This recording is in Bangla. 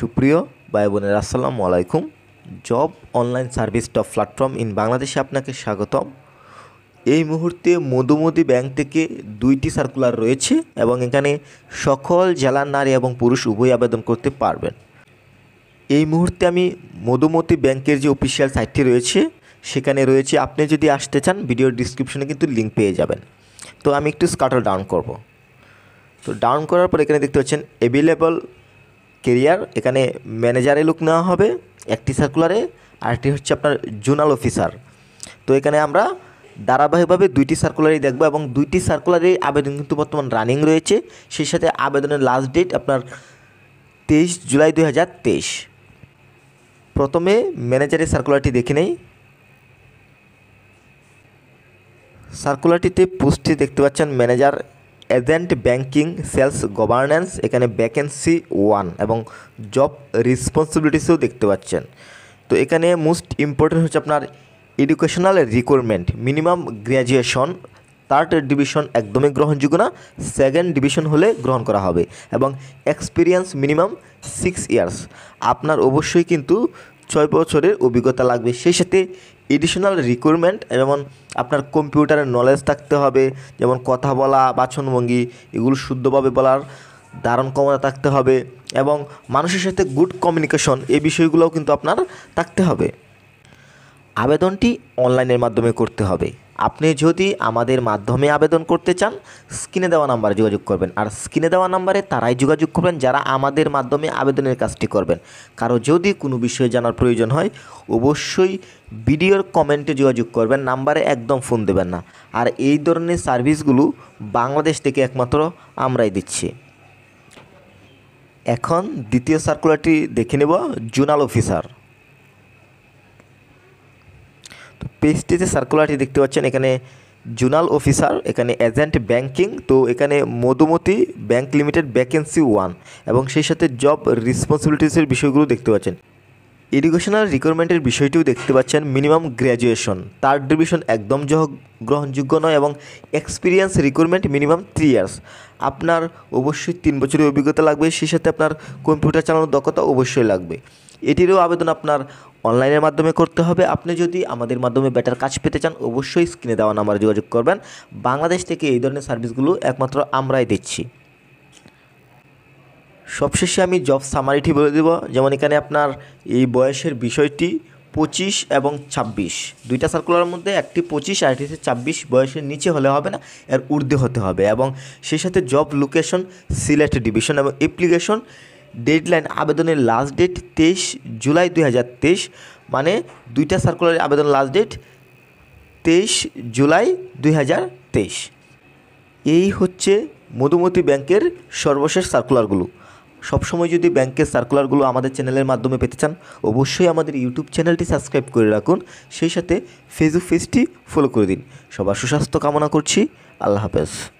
সুপ্রিয় ভাই বোনের আসসালামু আলাইকুম job online service top platform in বাংলাদেশে আপনাকে স্বাগতম এই মুহূর্তে মধুমতি ব্যাংক থেকে দুইটি সার্কুলার রয়েছে এবং এখানে সকল জেলার নারী এবং পুরুষ উভয় আবেদন করতে পারবেন এই মুহূর্তে আমি মধুমতি ব্যাংকের যে অফিসিয়াল সাইটটি রয়েছে সেখানে রয়েছে আপনি যদি আসতে চান ভিডিও ডিসক্রিপশনে কিন্তু লিঙ্ক পেয়ে যাবেন তো আমি একটু স্কাটার ডাউন করব তো ডাউন করার পর এখানে দেখতে পাচ্ছেন অ্যাভেলেবল কেরিয়ার এখানে ম্যানেজারে লুক নেওয়া হবে একটি সার্কুলারে আরেকটি হচ্ছে আপনার জোনাল অফিসার তো এখানে আমরা ধারাবাহিকভাবে দুইটি সার্কুলারই দেখব এবং দুইটি সার্কুলারে আবেদন কিন্তু বর্তমান রানিং রয়েছে সেই সাথে আবেদনের লাস্ট ডেট আপনার তেইশ জুলাই দুই প্রথমে ম্যানেজারের সার্কুলারটি দেখে নেই সার্কুলারটিতে পোস্টটি দেখতে পাচ্ছেন manager agent banking sales governance এখানে ভ্যাকেন্সি ওয়ান এবং জব রেসপন্সিবিলিটিসও দেখতে পাচ্ছেন তো এখানে মোস্ট ইম্পর্টেন্ট হচ্ছে আপনার educational requirement minimum graduation third division একদমই গ্রহণযোগ্য না সেকেন্ড ডিভিশন হলে গ্রহণ করা হবে এবং এক্সপিরিয়েন্স মিনিমাম সিক্স ইয়ার্স আপনার অবশ্যই কিন্তু ছয় বছরের অভিজ্ঞতা লাগবে সেই সাথে এডিশনাল রিকোয়ারমেন্ট যেমন আপনার কম্পিউটারের নলেজ থাকতে হবে যেমন কথা বলা বাচনভঙ্গি এগুলো শুদ্ধভাবে বলার ধারণ ক্ষমতা থাকতে হবে এবং মানুষের সাথে গুড কমিউনিকেশন এই বিষয়গুলোও কিন্তু আপনার থাকতে হবে আবেদনটি অনলাইনের মাধ্যমে করতে হবে আপনি যদি আমাদের মাধ্যমে আবেদন করতে চান স্ক্রিনে দেওয়া নাম্বারে যোগাযোগ করবেন আর স্ক্রিনে দেওয়া নাম্বারে তারাই যোগাযোগ করবেন যারা আমাদের মাধ্যমে আবেদনের কাজটি করবেন কারো যদি কোনো বিষয়ে জানার প্রয়োজন হয় অবশ্যই ভিডিওর কমেন্টে যোগাযোগ করবেন নাম্বারে একদম ফোন দেবেন না আর এই ধরনের সার্ভিসগুলো বাংলাদেশ থেকে একমাত্র আমরাই দিচ্ছি এখন দ্বিতীয় সার্কুলারটি দেখে নেব জোনাল অফিসার পেজটিতে সার্কুলারটি দেখতে পাচ্ছেন এখানে জুনাল অফিসার এখানে এজেন্ট ব্যাংকিং তো এখানে Madhumati bank limited vacancy one এবং সেই সাথে জব রেসপন্সিবিলিটিসের বিষয়গুলো দেখতে পাচ্ছেন এডুকেশনাল রিকোয়ারমেন্টের বিষয়টিও দেখতে পাচ্ছেন মিনিমাম গ্র্যাজুয়েশন তার ডিভিশন একদম গ্রহণযোগ্য নয় এবং experience requirement minimum three years আপনার অবশ্যই তিন বছরের অভিজ্ঞতা লাগবে সেই সাথে আপনার কম্পিউটার চালানোর দক্ষতা অবশ্যই লাগবে এটিরও আবেদন আপনার অনলাইনের মাধ্যমে করতে হবে আপনি যদি আমাদের মাধ্যমে বেটার কাজ পেতে চান অবশ্যই স্ক্রিনে দেওয়া নাম্বার যোগাযোগ করবেন বাংলাদেশ থেকে এই ধরনের সার্ভিসগুলো একমাত্র আমরাই দিচ্ছি সবশেষে আমি জব সামারিটি বলে দেব যেমন এখানে আপনার এই বয়সের বিষয়টি পঁচিশ এবং ছাব্বিশ দুইটা সার্কুলারের মধ্যে একটি পঁচিশ আর একটি ছাব্বিশ বয়সের নিচে হলে হবে না এর ঊর্ধ্বে হতে হবে এবং সেই সাথে জব লোকেশন সিলেক্ট ডিভিশন এবং অ্যাপ্লিকেশন ডেডলাইন আবেদনের লাস্ট ডেট তেইশ জুলাই দুই মানে দুইটা সার্কুলারের আবেদন লাস্ট ডেট তেইশ জুলাই দুই এই হচ্ছে মধুমতি ব্যাংকের সর্বশেষ সার্কুলারগুলো সবসময় যদি ব্যাংকের সার্কুলারগুলো আমাদের চ্যানেলের মাধ্যমে পেতে চান অবশ্যই আমাদের ইউটিউব চ্যানেলটি সাবস্ক্রাইব করে রাখুন সেই সাথে ফেসবুক পেজটি ফলো করে দিন সবার সুস্বাস্থ্য কামনা করছি আল্লাহ হাফেজ